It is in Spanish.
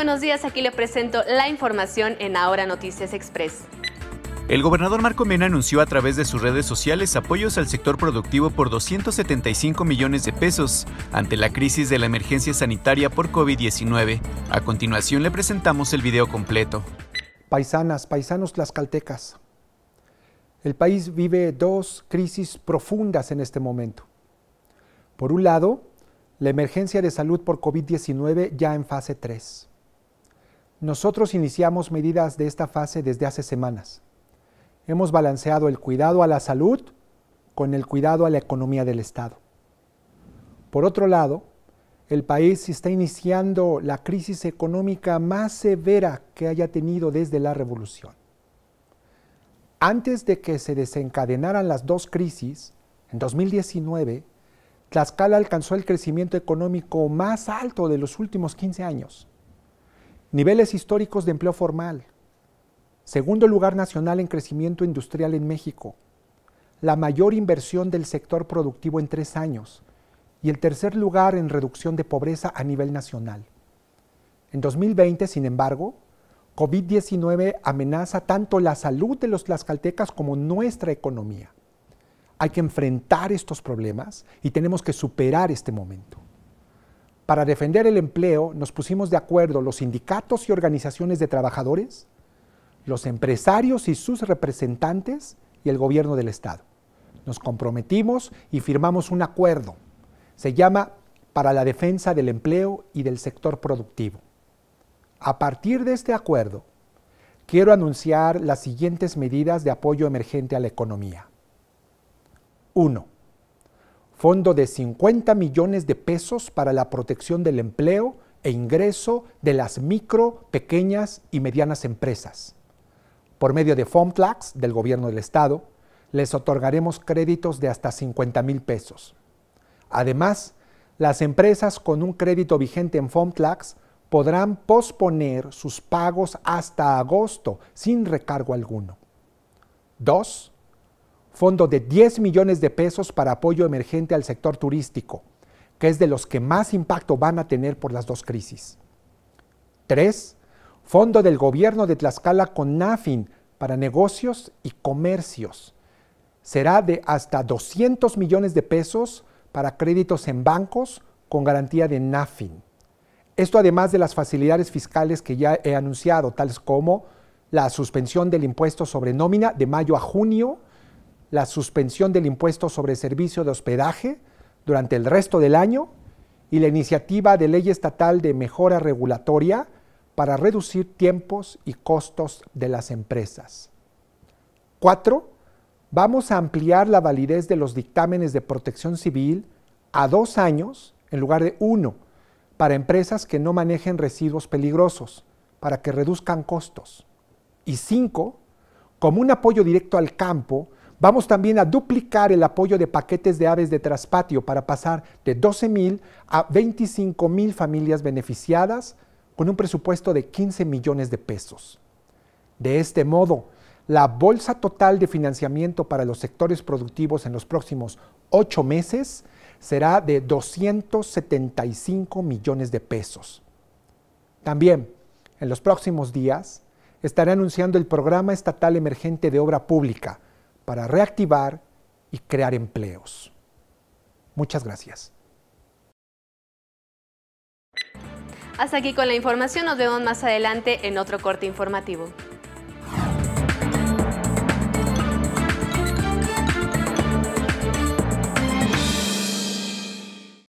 buenos días, aquí le presento la información en Ahora Noticias Express. El gobernador Marco Mena anunció a través de sus redes sociales apoyos al sector productivo por 275 millones de pesos ante la crisis de la emergencia sanitaria por COVID-19. A continuación le presentamos el video completo. Paisanas, paisanos tlaxcaltecas, el país vive dos crisis profundas en este momento. Por un lado, la emergencia de salud por COVID-19 ya en fase 3. Nosotros iniciamos medidas de esta fase desde hace semanas. Hemos balanceado el cuidado a la salud con el cuidado a la economía del Estado. Por otro lado, el país está iniciando la crisis económica más severa que haya tenido desde la revolución. Antes de que se desencadenaran las dos crisis, en 2019, Tlaxcala alcanzó el crecimiento económico más alto de los últimos 15 años. Niveles históricos de empleo formal. Segundo lugar nacional en crecimiento industrial en México. La mayor inversión del sector productivo en tres años. Y el tercer lugar en reducción de pobreza a nivel nacional. En 2020, sin embargo, COVID-19 amenaza tanto la salud de los tlaxcaltecas como nuestra economía. Hay que enfrentar estos problemas y tenemos que superar este momento para defender el empleo nos pusimos de acuerdo los sindicatos y organizaciones de trabajadores, los empresarios y sus representantes y el gobierno del Estado. Nos comprometimos y firmamos un acuerdo. Se llama para la defensa del empleo y del sector productivo. A partir de este acuerdo, quiero anunciar las siguientes medidas de apoyo emergente a la economía. 1 fondo de 50 millones de pesos para la protección del empleo e ingreso de las micro, pequeñas y medianas empresas. Por medio de FOMTLAX del Gobierno del Estado, les otorgaremos créditos de hasta 50 mil pesos. Además, las empresas con un crédito vigente en FOMTLAX podrán posponer sus pagos hasta agosto sin recargo alguno. 2 fondo de 10 millones de pesos para apoyo emergente al sector turístico, que es de los que más impacto van a tener por las dos crisis. 3. Fondo del gobierno de Tlaxcala con NAFIN para negocios y comercios. Será de hasta 200 millones de pesos para créditos en bancos con garantía de NAFIN. Esto además de las facilidades fiscales que ya he anunciado, tales como la suspensión del impuesto sobre nómina de mayo a junio, la suspensión del impuesto sobre servicio de hospedaje durante el resto del año y la iniciativa de ley estatal de mejora regulatoria para reducir tiempos y costos de las empresas. 4. Vamos a ampliar la validez de los dictámenes de protección civil a dos años en lugar de uno para empresas que no manejen residuos peligrosos, para que reduzcan costos. Y cinco, Como un apoyo directo al campo, Vamos también a duplicar el apoyo de paquetes de aves de traspatio para pasar de mil a mil familias beneficiadas con un presupuesto de 15 millones de pesos. De este modo, la bolsa total de financiamiento para los sectores productivos en los próximos ocho meses será de 275 millones de pesos. También, en los próximos días, estará anunciando el Programa Estatal Emergente de Obra Pública, para reactivar y crear empleos. Muchas gracias. Hasta aquí con la información, nos vemos más adelante en otro corte informativo.